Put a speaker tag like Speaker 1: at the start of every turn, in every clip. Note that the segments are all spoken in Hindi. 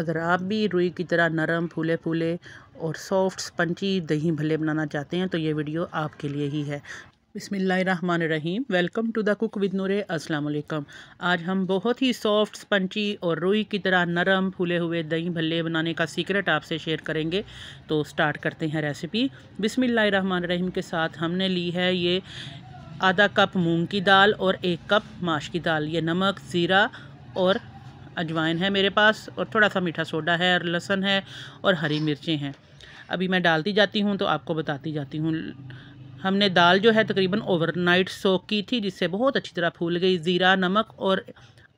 Speaker 1: अगर आप भी रुई की तरह नरम फूले फूले और सॉफ्ट स्पंची दही भले बनाना चाहते हैं तो ये वीडियो आपके लिए ही है बिसमीम welcome to the cook with Noore अस्सलाम वालेकुम आज हम बहुत ही सॉफ्ट स्पंची और रुई की तरह नरम फूले हुए दही भल्ले बनाने का सीक्रेट आपसे शेयर करेंगे तो स्टार्ट करते हैं रेसिपी बिसमीम के साथ हमने ली है ये आधा कप मूंग की दाल और एक कप माश की दाल ये नमक ज़ीरा और अजवाइन है मेरे पास और थोड़ा सा मीठा सोडा है और लहसन है और हरी मिर्चें हैं अभी मैं डालती जाती हूँ तो आपको बताती जाती हूँ हमने दाल जो है तकरीबन ओवरनाइट सोक की थी जिससे बहुत अच्छी तरह फूल गई ज़ीरा नमक और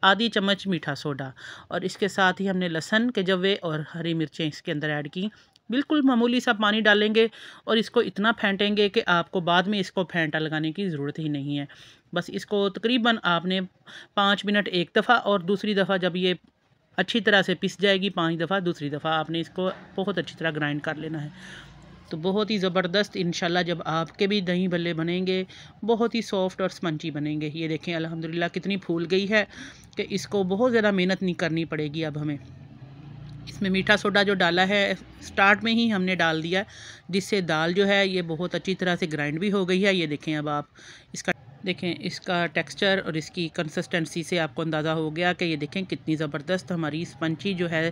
Speaker 1: आधी चम्मच मीठा सोडा और इसके साथ ही हमने लहसन के जवे और हरी मिर्चें इसके अंदर ऐड की बिल्कुल मामूली सा पानी डालेंगे और इसको इतना फेंटेंगे कि आपको बाद में इसको फेंटा लगाने की ज़रूरत ही नहीं है बस इसको तकरीबन आपने पाँच मिनट एक दफ़ा और दूसरी दफ़ा जब ये अच्छी तरह से पिस जाएगी पाँच दफ़ा दूसरी दफ़ा आपने इसको बहुत अच्छी तरह ग्राइंड कर लेना है तो बहुत ही ज़बरदस्त इन जब आपके भी दही भल्ले बनेंगे बहुत ही सॉफ्ट और स्पंची बनेंगे ये देखें अल्हम्दुलिल्लाह कितनी फूल गई है कि इसको बहुत ज़्यादा मेहनत नहीं करनी पड़ेगी अब हमें इसमें मीठा सोडा जो डाला है स्टार्ट में ही हमने डाल दिया जिससे दाल जो है ये बहुत अच्छी तरह से ग्राइंड भी हो गई है ये देखें अब आप इसका देखें इसका टेक्सचर और इसकी कंसिस्टेंसी से आपको अंदाज़ा हो गया कि ये देखें कितनी ज़बरदस्त हमारी स्पंची जो है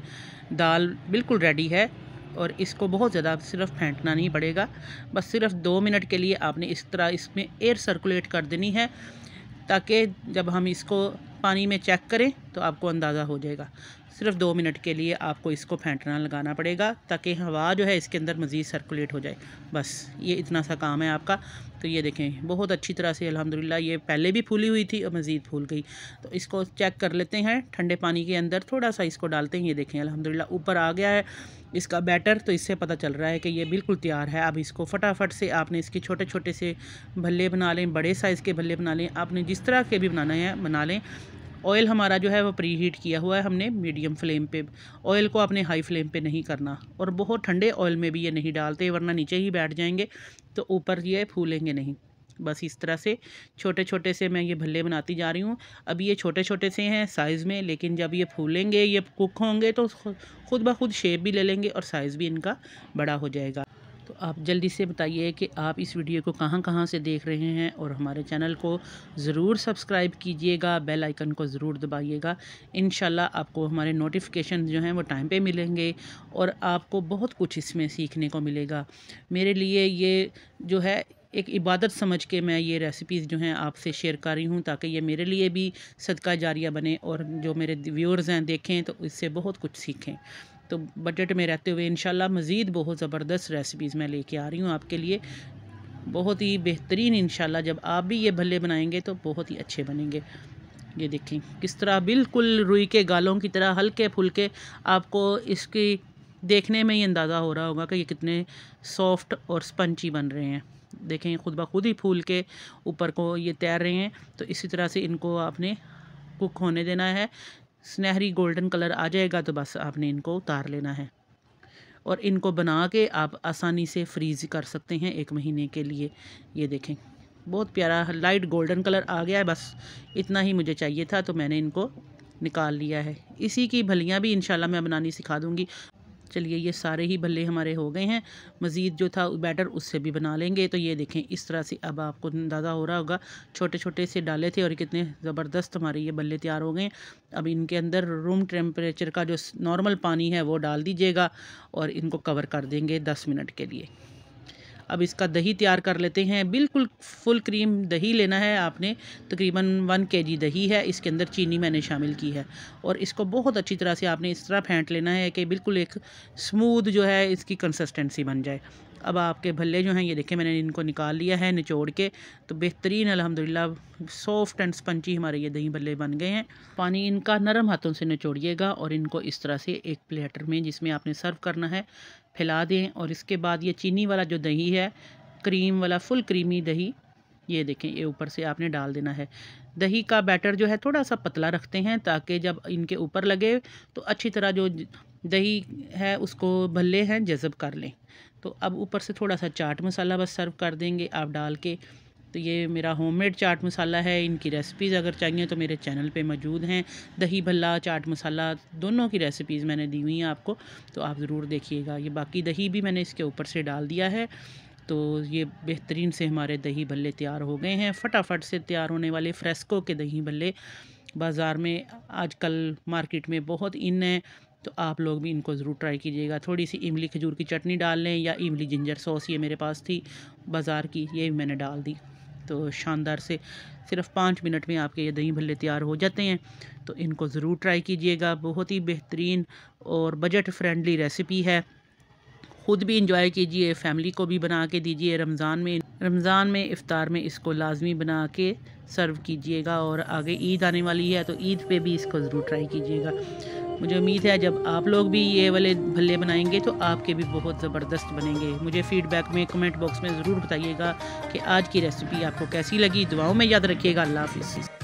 Speaker 1: दाल बिल्कुल रेडी है और इसको बहुत ज़्यादा सिर्फ फेंटना नहीं पड़ेगा बस सिर्फ दो मिनट के लिए आपने इस तरह इसमें एयर सर्कुलेट कर देनी है ताकि जब हम इसको पानी में चेक करें तो आपको अंदाज़ा हो जाएगा सिर्फ दो मिनट के लिए आपको इसको फेंटना लगाना पड़ेगा ताकि हवा जो है इसके अंदर मज़ीद सर्कुलेट हो जाए बस ये इतना सा काम है आपका तो ये देखें बहुत अच्छी तरह से अलहमदिल्ला ये पहले भी फूली हुई थी और मज़ीद फूल गई तो इसको चेक कर लेते हैं ठंडे पानी के अंदर थोड़ा सा इसको डालते हैं ये देखें अलहमदिल्ला ऊपर आ गया है इसका बैटर तो इससे पता चल रहा है कि ये बिल्कुल तैयार है अब इसको फटाफट से आपने इसके छोटे छोटे से भल्ले बना लें बड़े साइज़ के भल्ले बना लें आपने जिस तरह के भी बनाना है बना लें ऑयल हमारा जो है वो प्री हीट किया हुआ है हमने मीडियम फ्लेम पे ऑयल को आपने हाई फ्लेम पे नहीं करना और बहुत ठंडे ऑयल में भी ये नहीं डालते वरना नीचे ही बैठ जाएंगे तो ऊपर ये फूलेंगे नहीं बस इस तरह से छोटे छोटे से मैं ये भल्ले बनाती जा रही हूँ अब ये छोटे छोटे से हैं साइज़ में लेकिन जब ये फूलेंगे ये कुक होंगे तो खुद ब खुद शेप भी ले लेंगे और साइज़ भी इनका बड़ा हो जाएगा तो आप जल्दी से बताइए कि आप इस वीडियो को कहाँ कहाँ से देख रहे हैं और हमारे चैनल को ज़रूर सब्सक्राइब कीजिएगा बेल आइकन को ज़रूर दबाइएगा इन आपको हमारे नोटिफिकेशन जो हैं वो टाइम पे मिलेंगे और आपको बहुत कुछ इसमें सीखने को मिलेगा मेरे लिए ये जो है एक इबादत समझ के मैं ये रेसिपीज़ जो हैं आपसे शेयर कर रही हूँ ताकि ये मेरे लिए भी सदका जारिया बने और जो मेरे व्यूअर्स हैं देखें तो इससे बहुत कुछ सीखें तो बजट में रहते हुए इन मज़ीद बहुत ज़बरदस्त रेसिपीज़ मैं लेके आ रही हूँ आपके लिए बहुत ही बेहतरीन इन जब आप भी ये भले बनाएंगे तो बहुत ही अच्छे बनेंगे ये देखें किस तरह बिल्कुल रुई के गालों की तरह हल्के फुलके आपको इसकी देखने में ही अंदाज़ा हो रहा होगा कि ये कितने सॉफ्ट और स्पंची बन रहे हैं देखें खुद ब खुद ही फूल के ऊपर को ये तैर रहे हैं तो इसी तरह से इनको आपने कुक होने देना है सुनहरी गोल्डन कलर आ जाएगा तो बस आपने इनको उतार लेना है और इनको बना के आप आसानी से फ्रीज़ कर सकते हैं एक महीने के लिए ये देखें बहुत प्यारा लाइट गोल्डन कलर आ गया है बस इतना ही मुझे चाहिए था तो मैंने इनको निकाल लिया है इसी की भलियाँ भी इंशाल्लाह मैं बनानी सिखा दूँगी चलिए ये सारे ही भल्ले हमारे हो गए हैं मज़ीद जो था बैटर उससे भी बना लेंगे तो ये देखें इस तरह से अब आपको अंदाज़ा हो रहा होगा छोटे छोटे से डाले थे और कितने ज़बरदस्त हमारे ये बल्ले तैयार हो गए अब इनके अंदर रूम टेम्परेचर का जो नॉर्मल पानी है वो डाल दीजिएगा और इनको कवर कर देंगे दस मिनट के लिए अब इसका दही तैयार कर लेते हैं बिल्कुल फुल क्रीम दही लेना है आपने तकरीबन वन के जी दही है इसके अंदर चीनी मैंने शामिल की है और इसको बहुत अच्छी तरह से आपने इस तरह फेंट लेना है कि बिल्कुल एक स्मूद जो है इसकी कंसिस्टेंसी बन जाए अब आपके भल्ले जो हैं ये देखें मैंने इनको निकाल लिया है निचोड़ के तो बेहतरीन अल्हम्दुलिल्लाह सॉफ्ट एंड स्पंची हमारे ये दही भल्ले बन गए हैं पानी इनका नरम हाथों से निचोड़िएगा और इनको इस तरह से एक प्लेटर में जिसमें आपने सर्व करना है फैला दें और इसके बाद ये चीनी वाला जो दही है क्रीम वाला फुल क्रीमी दही ये देखें ये ऊपर से आपने डाल देना है दही का बैटर जो है थोड़ा सा पतला रखते हैं ताकि जब इनके ऊपर लगे तो अच्छी तरह जो दही है उसको भल्ले हैं जज़ब कर लें तो अब ऊपर से थोड़ा सा चाट मसाला बस सर्व कर देंगे आप डाल के तो ये मेरा होममेड चाट मसाला है इनकी रेसिपीज़ अगर चाहिए तो मेरे चैनल पे मौजूद हैं दही भल्ला चाट मसाला दोनों की रेसिपीज़ मैंने दी हुई हैं आपको तो आप ज़रूर देखिएगा ये बाकी दही भी मैंने इसके ऊपर से डाल दिया है तो ये बेहतरीन से हमारे दही भल्ले तैयार हो गए हैं फटाफट से तैयार होने वाले फ्रेस्को के दही भल्ले बाज़ार में आजकल मार्केट में बहुत इन हैं तो आप लोग भी इनको ज़रूर ट्राई कीजिएगा थोड़ी सी इमली खजूर की चटनी डाल लें या इमली जिंजर सॉस ये मेरे पास थी बाज़ार की ये भी मैंने डाल दी तो शानदार से सिर्फ पाँच मिनट में आपके ये दही भल्ले तैयार हो जाते हैं तो इनको ज़रूर ट्राई कीजिएगा बहुत ही बेहतरीन और बजट फ्रेंडली रेसिपी है ख़ुद भी इंजॉय कीजिए फैमिली को भी बना के दीजिए रमज़ान में रमज़ान में इफ़ार में इसको लाजमी बना के सर्व कीजिएगा और आगे ईद आने वाली है तो ईद पे भी इसको ज़रूर ट्राई कीजिएगा मुझे उम्मीद है जब आप लोग भी ये वाले भल्ले बनाएंगे तो आपके भी बहुत ज़बरदस्त बनेंगे मुझे फीडबैक में कमेंट बॉक्स में ज़रूर बताइएगा कि आज की रेसिपी आपको कैसी लगी दुआओं में याद रखिएगा अल्लाह हाफिज़